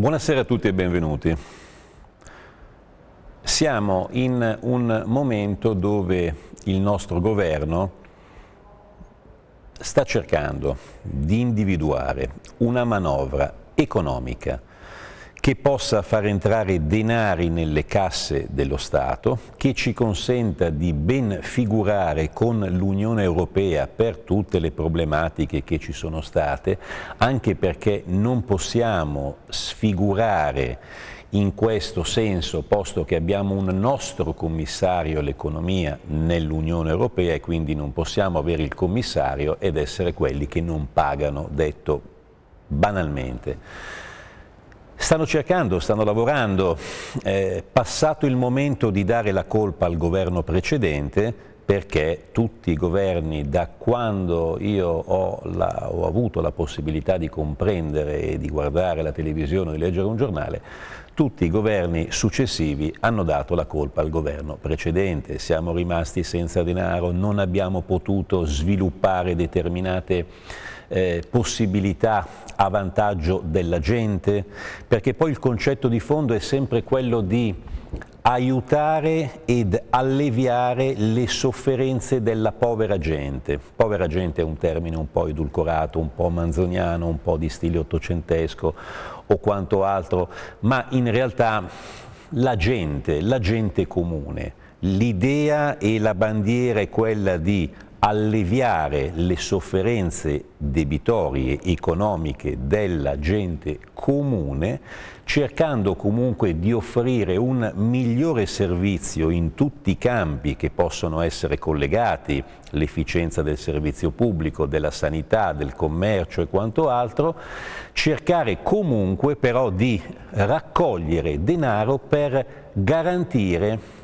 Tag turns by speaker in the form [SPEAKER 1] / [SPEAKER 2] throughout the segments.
[SPEAKER 1] Buonasera a tutti e benvenuti. Siamo in un momento dove il nostro governo sta cercando di individuare una manovra economica che possa far entrare denari nelle casse dello Stato, che ci consenta di ben figurare con l'Unione Europea per tutte le problematiche che ci sono state, anche perché non possiamo sfigurare in questo senso, posto che abbiamo un nostro commissario all'economia nell'Unione Europea e quindi non possiamo avere il commissario ed essere quelli che non pagano, detto banalmente. Stanno cercando, stanno lavorando, eh, passato il momento di dare la colpa al governo precedente, perché tutti i governi da quando io ho, la, ho, avuto la possibilità di comprendere e di guardare la televisione o di leggere un giornale, tutti i governi successivi hanno dato la colpa al governo precedente, siamo rimasti senza denaro, non abbiamo potuto sviluppare determinate eh, possibilità a vantaggio della gente, perché poi il concetto di fondo è sempre quello di aiutare ed alleviare le sofferenze della povera gente. Povera gente è un termine un po' edulcorato, un po' manzoniano, un po' di stile ottocentesco o quanto altro, ma in realtà la gente, la gente comune, l'idea e la bandiera è quella di alleviare le sofferenze debitorie, economiche della gente comune, cercando comunque di offrire un migliore servizio in tutti i campi che possono essere collegati, l'efficienza del servizio pubblico, della sanità, del commercio e quanto altro, cercare comunque però di raccogliere denaro per garantire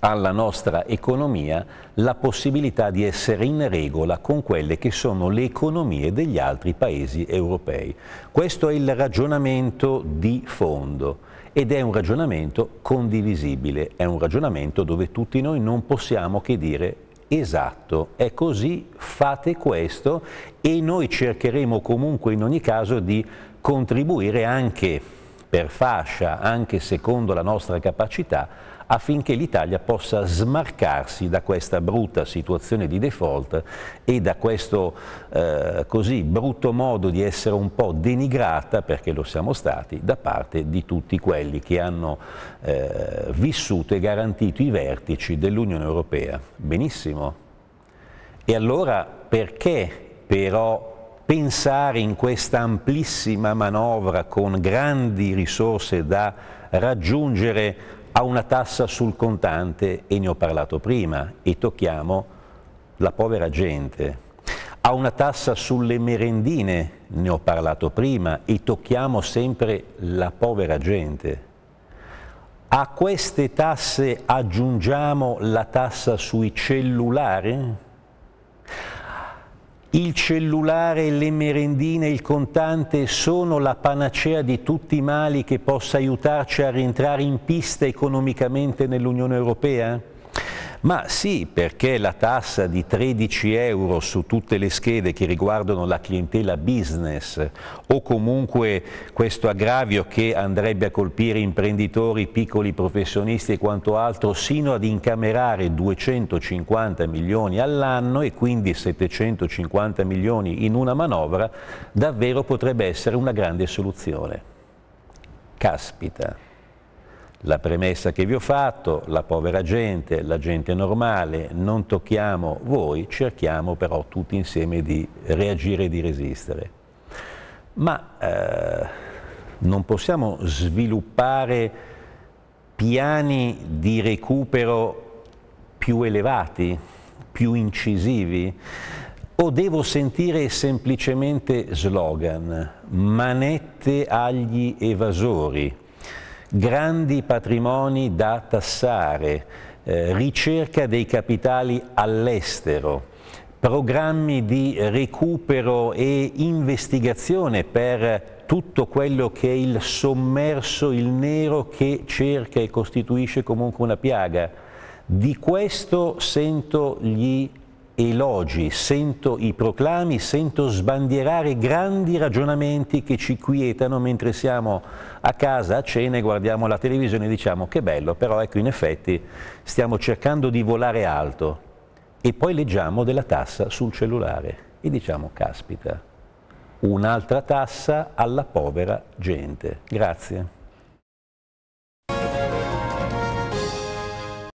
[SPEAKER 1] alla nostra economia la possibilità di essere in regola con quelle che sono le economie degli altri paesi europei. Questo è il ragionamento di fondo ed è un ragionamento condivisibile, è un ragionamento dove tutti noi non possiamo che dire esatto, è così, fate questo e noi cercheremo comunque in ogni caso di contribuire anche per fascia, anche secondo la nostra capacità, affinché l'Italia possa smarcarsi da questa brutta situazione di default e da questo eh, così brutto modo di essere un po' denigrata, perché lo siamo stati, da parte di tutti quelli che hanno eh, vissuto e garantito i vertici dell'Unione Europea. Benissimo. E allora perché però pensare in questa amplissima manovra con grandi risorse da raggiungere ha una tassa sul contante e ne ho parlato prima e tocchiamo la povera gente. Ha una tassa sulle merendine, ne ho parlato prima, e tocchiamo sempre la povera gente. A queste tasse aggiungiamo la tassa sui cellulari? il cellulare, le merendine, il contante sono la panacea di tutti i mali che possa aiutarci a rientrare in pista economicamente nell'Unione Europea? Ma sì, perché la tassa di 13 euro su tutte le schede che riguardano la clientela business o comunque questo aggravio che andrebbe a colpire imprenditori, piccoli professionisti e quanto altro, sino ad incamerare 250 milioni all'anno e quindi 750 milioni in una manovra, davvero potrebbe essere una grande soluzione. Caspita la premessa che vi ho fatto, la povera gente, la gente normale, non tocchiamo voi, cerchiamo però tutti insieme di reagire e di resistere. Ma eh, non possiamo sviluppare piani di recupero più elevati, più incisivi? O devo sentire semplicemente slogan, manette agli evasori? grandi patrimoni da tassare, eh, ricerca dei capitali all'estero, programmi di recupero e investigazione per tutto quello che è il sommerso, il nero che cerca e costituisce comunque una piaga. Di questo sento gli elogi, sento i proclami, sento sbandierare grandi ragionamenti che ci quietano mentre siamo a casa a cena e guardiamo la televisione e diciamo che bello, però ecco in effetti stiamo cercando di volare alto e poi leggiamo della tassa sul cellulare e diciamo caspita, un'altra tassa alla povera gente. Grazie.